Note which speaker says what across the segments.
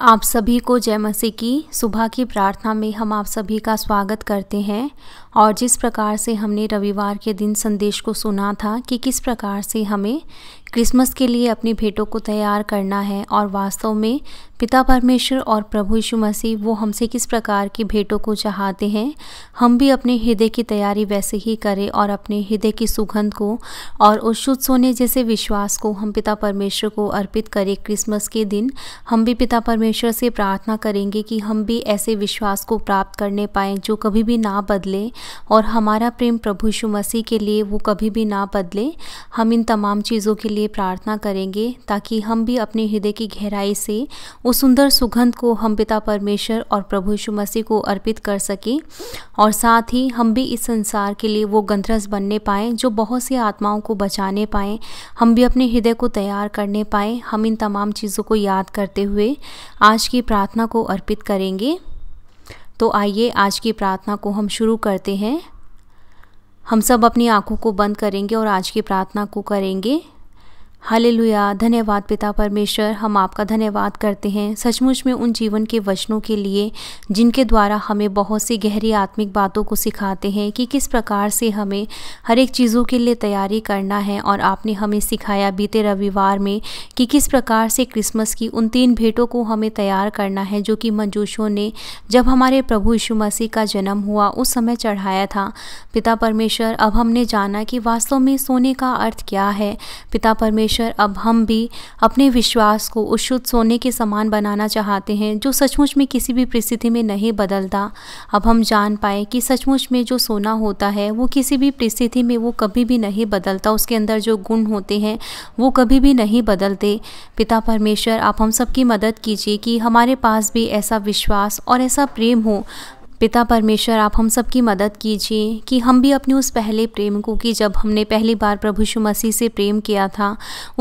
Speaker 1: आप सभी को जय मसीह की सुबह की प्रार्थना में हम आप सभी का स्वागत करते हैं और जिस प्रकार से हमने रविवार के दिन संदेश को सुना था कि किस प्रकार से हमें क्रिसमस के लिए अपनी भेंटों को तैयार करना है और वास्तव में पिता परमेश्वर और प्रभु यीशु मसीह वो हमसे किस प्रकार की भेंटों को चाहते हैं हम भी अपने हृदय की तैयारी वैसे ही करें और अपने हृदय की सुगंध को और उस शुद्ध सोने जैसे विश्वास को हम पिता परमेश्वर को अर्पित करें क्रिसमस के दिन हम भी पिता परमेश्वर से प्रार्थना करेंगे कि हम भी ऐसे विश्वास को प्राप्त करने पाएँ जो कभी भी ना बदले और हमारा प्रेम प्रभु यीशु मसीह के लिए वो कभी भी ना बदले हम इन तमाम चीज़ों के लिए प्रार्थना करेंगे ताकि हम भी अपने हृदय की गहराई से उस सुंदर सुगंध को हम पिता परमेश्वर और प्रभु यीशु मसीह को अर्पित कर सकें और साथ ही हम भी इस संसार के लिए वो गंधरस बनने पाएँ जो बहुत सी आत्माओं को बचाने पाएँ हम भी अपने हृदय को तैयार करने पाएँ हम इन तमाम चीज़ों को याद करते हुए आज की प्रार्थना को अर्पित करेंगे तो आइए आज की प्रार्थना को हम शुरू करते हैं हम सब अपनी आँखों को बंद करेंगे और आज की प्रार्थना को करेंगे हाल लुया धन्यवाद पिता परमेश्वर हम आपका धन्यवाद करते हैं सचमुच में उन जीवन के वचनों के लिए जिनके द्वारा हमें बहुत सी गहरी आत्मिक बातों को सिखाते हैं कि किस प्रकार से हमें हर एक चीज़ों के लिए तैयारी करना है और आपने हमें सिखाया बीते रविवार में कि किस प्रकार से क्रिसमस की उन तीन भेंटों को हमें तैयार करना है जो कि मंजूशों ने जब हमारे प्रभु यीशु मसीह का जन्म हुआ उस समय चढ़ाया था पिता परमेश्वर अब हमने जाना कि वास्तव में सोने का अर्थ क्या है पिता परमेश्वर परमेश्वर अब हम भी अपने विश्वास को उस शुद्ध सोने के समान बनाना चाहते हैं जो सचमुच में किसी भी परिस्थिति में नहीं बदलता अब हम जान पाए कि सचमुच में जो सोना होता है वो किसी भी परिस्थिति में वो कभी भी नहीं बदलता उसके अंदर जो गुण होते हैं वो कभी भी नहीं बदलते पिता परमेश्वर आप हम सबकी मदद कीजिए कि हमारे पास भी ऐसा विश्वास और ऐसा प्रेम हो पिता परमेश्वर आप हम सबकी मदद कीजिए कि हम भी अपने उस पहले प्रेम को कि जब हमने पहली बार प्रभु यीशु मसीह से प्रेम किया था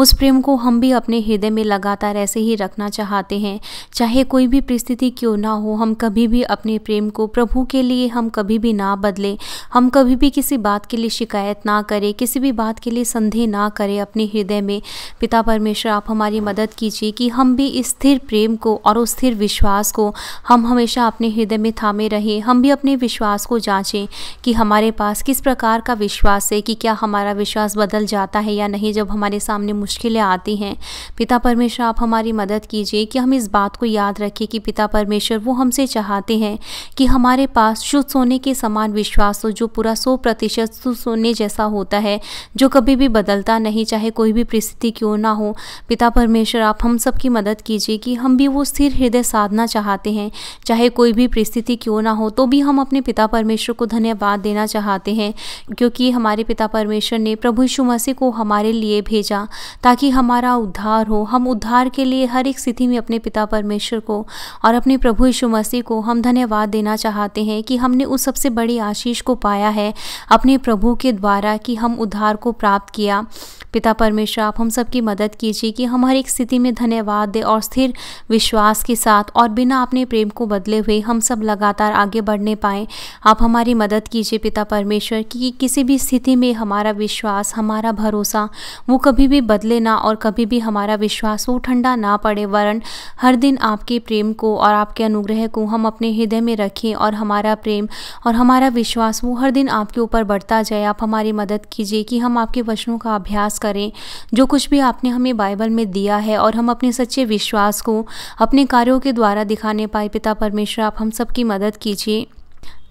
Speaker 1: उस प्रेम को हम भी अपने हृदय में लगातार ऐसे ही रखना चाहते हैं चाहे कोई भी परिस्थिति क्यों ना हो हम कभी भी अपने प्रेम को प्रभु के लिए हम कभी भी ना बदले हम कभी भी किसी बात के लिए शिकायत ना करें किसी भी बात के लिए संदेह ना करें अपने हृदय में पिता परमेश्वर आप हमारी मदद कीजिए कि हम भी स्थिर प्रेम को और उस स्थिर विश्वास को हम हमेशा अपने हृदय में थामे रहें चाहिए हम भी अपने विश्वास को जांचें कि हमारे पास किस प्रकार का विश्वास है कि क्या हमारा विश्वास बदल जाता है या नहीं जब हमारे सामने मुश्किलें आती हैं पिता परमेश्वर आप हमारी मदद कीजिए कि हम इस बात को याद रखें कि पिता परमेश्वर वो हमसे चाहते हैं कि हमारे पास शुद्ध सोने के समान विश्वास हो जो पूरा सौ प्रतिशत सोने जैसा होता है जो कभी भी बदलता नहीं चाहे कोई भी परिस्थिति क्यों ना हो पिता परमेश्वर आप हम सबकी मदद कीजिए कि हम भी वो स्थिर हृदय साधना चाहते हैं चाहे कोई भी परिस्थिति क्यों ना हो तो भी हम अपने पिता परमेश्वर को धन्यवाद देना चाहते हैं क्योंकि हमारे पिता परमेश्वर ने प्रभु यीशु मसीह को हमारे लिए भेजा ताकि हमारा उद्धार हो हम उद्धार के लिए हर एक स्थिति में अपने पिता परमेश्वर को और अपने प्रभु यीशु मसीह को हम धन्यवाद देना चाहते हैं कि हमने उस सबसे बड़ी आशीष को पाया है अपने प्रभु के द्वारा कि हम उद्धार को प्राप्त किया पिता परमेश्वर आप हम सब की मदद कीजिए कि हम हर एक स्थिति में धन्यवाद दें और स्थिर विश्वास के साथ और बिना अपने प्रेम को बदले हुए हम सब लगातार आगे बढ़ने पाएँ आप हमारी मदद कीजिए पिता परमेश्वर कि किसी भी स्थिति में हमारा विश्वास हमारा भरोसा वो कभी भी बदले ना और कभी भी हमारा विश्वास वो ठंडा ना पड़े वरन हर दिन आपके प्रेम को और आपके अनुग्रह को हम अपने हृदय में रखें और हमारा प्रेम और हमारा विश्वास वो हर दिन आपके ऊपर बढ़ता जाए आप हमारी मदद कीजिए कि हम आपके वचनों का अभ्यास करें जो कुछ भी आपने हमें बाइबल में दिया है और हम अपने सच्चे विश्वास को अपने कार्यों के द्वारा दिखाने पाए पिता परमेश्वर आप हम सब की मदद कीजिए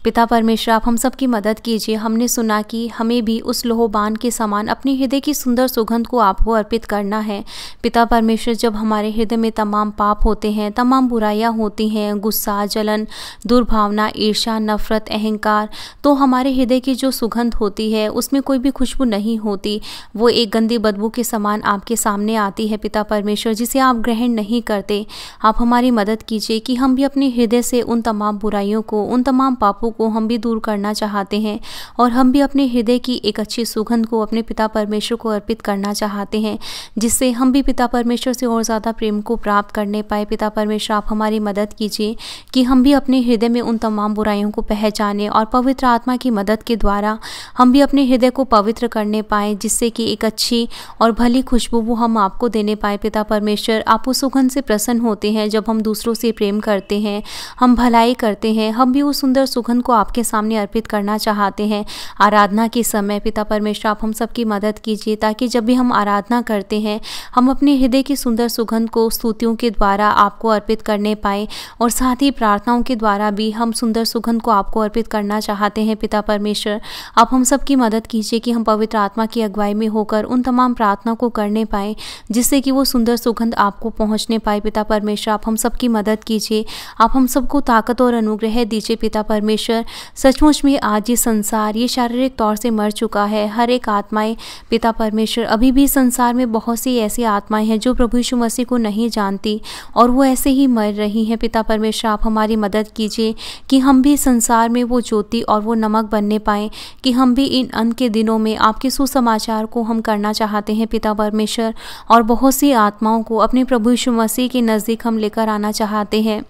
Speaker 1: पिता परमेश्वर आप हम सब की मदद कीजिए हमने सुना कि हमें भी उस लोहबान के समान अपने हृदय की सुंदर सुगंध को आपको अर्पित करना है पिता परमेश्वर जब हमारे हृदय में तमाम पाप होते हैं तमाम बुराइयां होती हैं गुस्सा जलन दुर्भावना ईर्षा नफरत अहंकार तो हमारे हृदय की जो सुगंध होती है उसमें कोई भी खुशबू नहीं होती वो एक गंदी बदबू के समान आपके सामने आती है पिता परमेश्वर जिसे आप ग्रहण नहीं करते आप हमारी मदद कीजिए कि हम भी अपने हृदय से उन तमाम बुराइयों को उन तमाम पापों को हम भी दूर करना चाहते हैं और हम भी अपने हृदय की एक अच्छी सुगंध को अपने पिता परमेश्वर को अर्पित करना चाहते हैं जिससे हम भी पिता परमेश्वर से और ज़्यादा प्रेम को प्राप्त करने पाए पिता परमेश्वर आप हमारी मदद कीजिए कि हम भी अपने हृदय में उन तमाम बुराइयों को पहचाने और पवित्र आत्मा की मदद के द्वारा हम भी अपने हृदय को पवित्र करने पाए जिससे कि एक अच्छी और भली खुशबू वो हम आपको देने पाए पिता परमेश्वर आप उस सुगंध से प्रसन्न होते हैं जब हम दूसरों से प्रेम करते हैं हम भलाई करते हैं हम भी उस सुंदर सुगंध को आपके सामने अर्पित करना चाहते हैं आराधना के समय पिता परमेश्वर आप हम सबकी मदद कीजिए ताकि जब भी हम आराधना करते हैं हम अपने हृदय की सुंदर सुगंध को स्तुतियों के द्वारा आपको अर्पित करने पाए और साथ ही प्रार्थनाओं के द्वारा भी हम सुंदर सुगंध को आपको अर्पित करना चाहते हैं पिता परमेश्वर आप हम सबकी मदद कीजिए कि हम पवित्र आत्मा की अगुवाई में होकर उन तमाम प्रार्थना को करने पाए जिससे कि वो सुंदर सुगंध आपको पहुंचने पाए पिता परमेश्वर आप हम सबकी मदद कीजिए आप हम सबको ताकत और अनुग्रह दीजिए पिता परमेश्वर परमेश्वर सचमुच में आज ये संसार ये शारीरिक तौर से मर चुका है हर एक आत्माएं पिता परमेश्वर अभी भी संसार में बहुत सी ऐसी आत्माएं हैं जो प्रभु यीशु मसीह को नहीं जानती और वो ऐसे ही मर रही हैं पिता परमेश्वर आप हमारी मदद कीजिए कि हम भी संसार में वो ज्योति और वो नमक बनने पाएँ कि हम भी इन अंत के दिनों में आपके सुसमाचार को हम करना चाहते हैं पिता परमेश्वर और बहुत सी आत्माओं को अपने प्रभु यीशु मसीह के नज़दीक हम लेकर आना चाहते हैं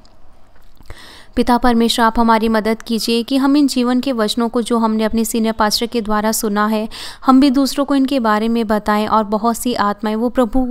Speaker 1: पिता परमेश्वर आप हमारी मदद कीजिए कि हम इन जीवन के वचनों को जो हमने अपने सीनियर पास्टर के द्वारा सुना है हम भी दूसरों को इनके बारे में बताएं और बहुत सी आत्माएं वो प्रभु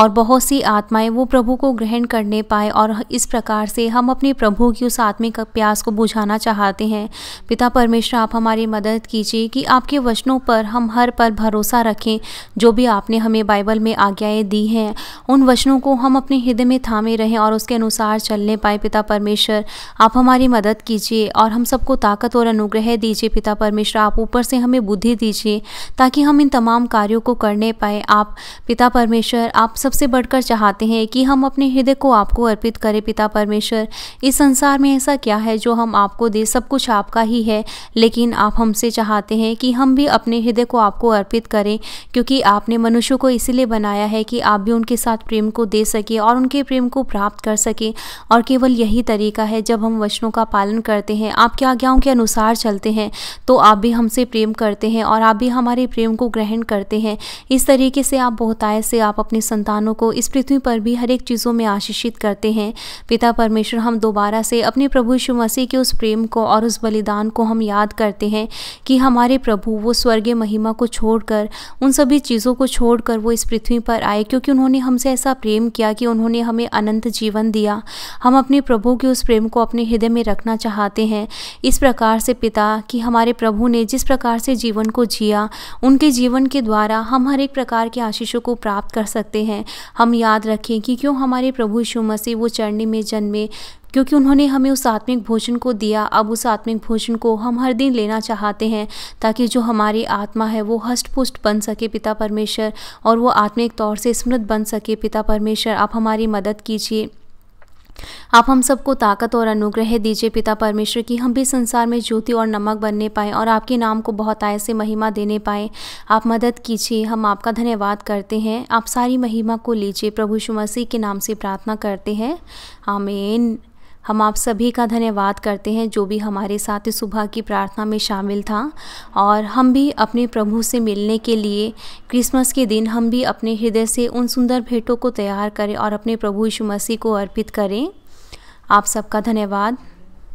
Speaker 1: और बहुत सी आत्माएं वो प्रभु को ग्रहण करने पाए और इस प्रकार से हम अपने प्रभु की उस आत्मिक प्यास को बुझाना चाहते हैं पिता परमेश्वर आप हमारी मदद कीजिए कि आपके वचनों पर हम हर पल भरोसा रखें जो भी आपने हमें बाइबल में आज्ञाएं दी हैं उन वचनों को हम अपने हृदय में थामे रहें और उसके अनुसार चलने पाए पिता परमेश्वर आप हमारी मदद कीजिए और हम सबको ताकत और अनुग्रह दीजिए पिता परमेश्वर आप ऊपर से हमें बुद्धि दीजिए ताकि हम इन तमाम कार्यों को करने पाए आप पिता परमेश्वर आप सबसे बढ़कर चाहते हैं कि हम अपने हृदय को आपको अर्पित करें पिता परमेश्वर इस संसार में ऐसा क्या है जो हम आपको दे सब कुछ आपका ही है लेकिन आप हमसे चाहते हैं कि हम भी अपने हृदय को आपको अर्पित करें क्योंकि आपने मनुष्य को इसीलिए बनाया है कि आप भी उनके साथ प्रेम को दे सके और उनके प्रेम को प्राप्त कर सके और केवल यही तरीका है जब हम वचनों का पालन करते हैं आपकी आज्ञाओं के अनुसार चलते हैं तो आप भी हमसे प्रेम करते हैं और आप भी हमारे प्रेम को ग्रहण करते हैं इस तरीके से आप बहुतायत से आप अपने संतानों को इस पृथ्वी पर भी हर एक चीज़ों में आशीषित करते हैं पिता परमेश्वर हम दोबारा से अपने प्रभु यीशु मसीह के उस प्रेम को और उस बलिदान को हम याद करते हैं कि हमारे प्रभु वो स्वर्गीय महिमा को छोड़कर उन सभी चीज़ों को छोड़कर वो इस पृथ्वी पर आए क्योंकि उन्होंने हमसे ऐसा प्रेम किया कि उन्होंने हमें अनंत जीवन दिया हम अपने प्रभु के उस प्रेम को अपने हृदय में रखना चाहते हैं इस प्रकार से पिता कि हमारे प्रभु ने जिस प्रकार से जीवन को जिया उनके जीवन के द्वारा हम हर एक प्रकार के आशीषों को प्राप्त कर सकते हैं हम याद रखें कि क्यों हमारे प्रभु यीशु मसीह वो चढ़ने में जन्मे क्योंकि उन्होंने हमें उस आत्मिक भोजन को दिया अब उस आत्मिक भोजन को हम हर दिन लेना चाहते हैं ताकि जो हमारी आत्मा है वो हष्ट पुष्ट बन सके पिता परमेश्वर और वो आत्मिक तौर से स्मृत बन सके पिता परमेश्वर आप हमारी मदद कीजिए आप हम सबको ताकत और अनुग्रह दीजिए पिता परमेश्वर की हम भी संसार में ज्योति और नमक बनने पाए और आपके नाम को बहुत आय से महिमा देने पाए आप मदद कीजिए हम आपका धन्यवाद करते हैं आप सारी महिमा को लीजिए प्रभु शुमसी मसीह के नाम से प्रार्थना करते हैं आमेन हम आप सभी का धन्यवाद करते हैं जो भी हमारे साथ इस सुबह की प्रार्थना में शामिल था और हम भी अपने प्रभु से मिलने के लिए क्रिसमस के दिन हम भी अपने हृदय से उन सुंदर भेंटों को तैयार करें और अपने प्रभु यीशु मसीह को अर्पित करें आप सबका धन्यवाद